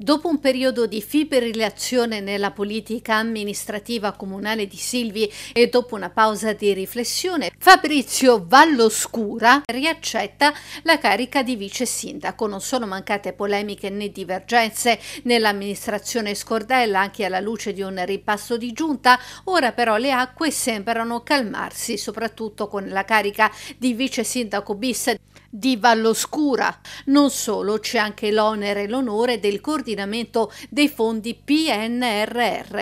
Dopo un periodo di fibrillazione nella politica amministrativa comunale di Silvi e dopo una pausa di riflessione, Fabrizio Valloscura riaccetta la carica di vice sindaco. Non sono mancate polemiche né divergenze nell'amministrazione Scordella anche alla luce di un ripasso di giunta, ora però le acque sembrano calmarsi, soprattutto con la carica di vice sindaco bis di Valloscura. Non solo, c'è anche l'onere e l'onore del coordinamento dei fondi PNRR.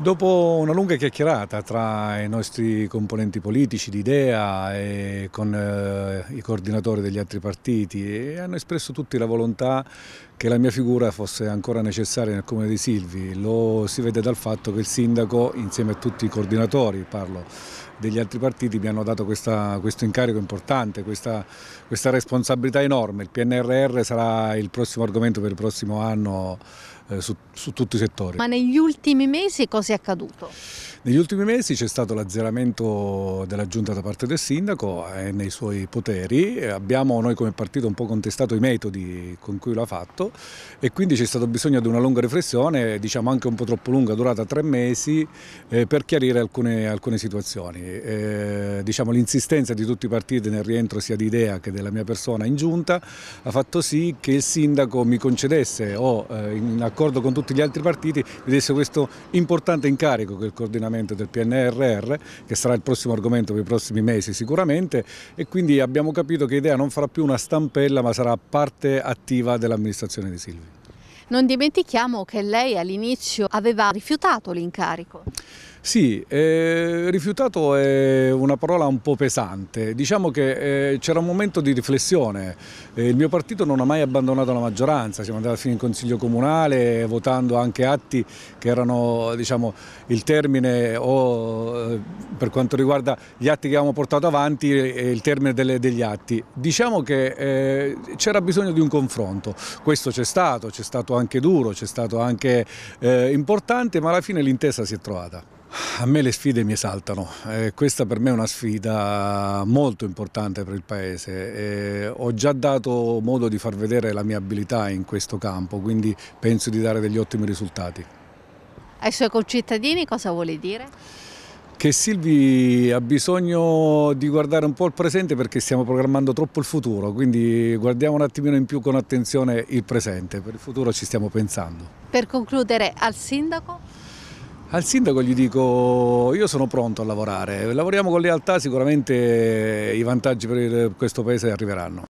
Dopo una lunga chiacchierata tra i nostri componenti politici di idea e con eh, i coordinatori degli altri partiti hanno espresso tutti la volontà che la mia figura fosse ancora necessaria nel Comune di Silvi. Lo si vede dal fatto che il sindaco insieme a tutti i coordinatori, parlo degli altri partiti mi hanno dato questa, questo incarico importante, questa, questa, responsabilità enorme. Il PNRR sarà il prossimo argomento per il prossimo anno eh, su, su tutti i settori. Ma negli ultimi mesi cosa è accaduto? Negli ultimi mesi c'è stato l'azzeramento della giunta da parte del sindaco e eh, nei suoi poteri, abbiamo noi come partito un po' contestato i metodi con cui lo ha fatto e quindi c'è stato bisogno di una lunga riflessione, diciamo anche un po' troppo lunga, durata tre mesi, eh, per chiarire alcune, alcune situazioni. Eh, diciamo, L'insistenza di tutti i partiti nel rientro sia di idea che della mia persona in giunta ha fatto sì che il sindaco mi concedesse o eh, in accordo con tutti gli altri partiti mi desse questo importante incarico che il coordinatore funzionamento del PNRR, che sarà il prossimo argomento per i prossimi mesi sicuramente, e quindi abbiamo capito che IDEA non farà più una stampella ma sarà parte attiva dell'amministrazione di Silvi. Non dimentichiamo che lei all'inizio aveva rifiutato l'incarico. Sì, eh, rifiutato è una parola un po' pesante. Diciamo che eh, c'era un momento di riflessione. Eh, il mio partito non ha mai abbandonato la maggioranza, siamo andati fino in Consiglio Comunale votando anche atti che erano diciamo, il termine o eh, per quanto riguarda gli atti che avevamo portato avanti e il termine delle, degli atti. Diciamo che eh, c'era bisogno di un confronto. Questo c'è stato, c'è stato anche duro, c'è stato anche eh, importante, ma alla fine l'intesa si è trovata. A me le sfide mi esaltano, eh, questa per me è una sfida molto importante per il Paese. Eh, ho già dato modo di far vedere la mia abilità in questo campo, quindi penso di dare degli ottimi risultati. Ai suoi concittadini cosa vuole dire? Che Silvi ha bisogno di guardare un po' il presente perché stiamo programmando troppo il futuro, quindi guardiamo un attimino in più con attenzione il presente, per il futuro ci stiamo pensando. Per concludere, al Sindaco? Al sindaco gli dico io sono pronto a lavorare, lavoriamo con lealtà, sicuramente i vantaggi per questo paese arriveranno.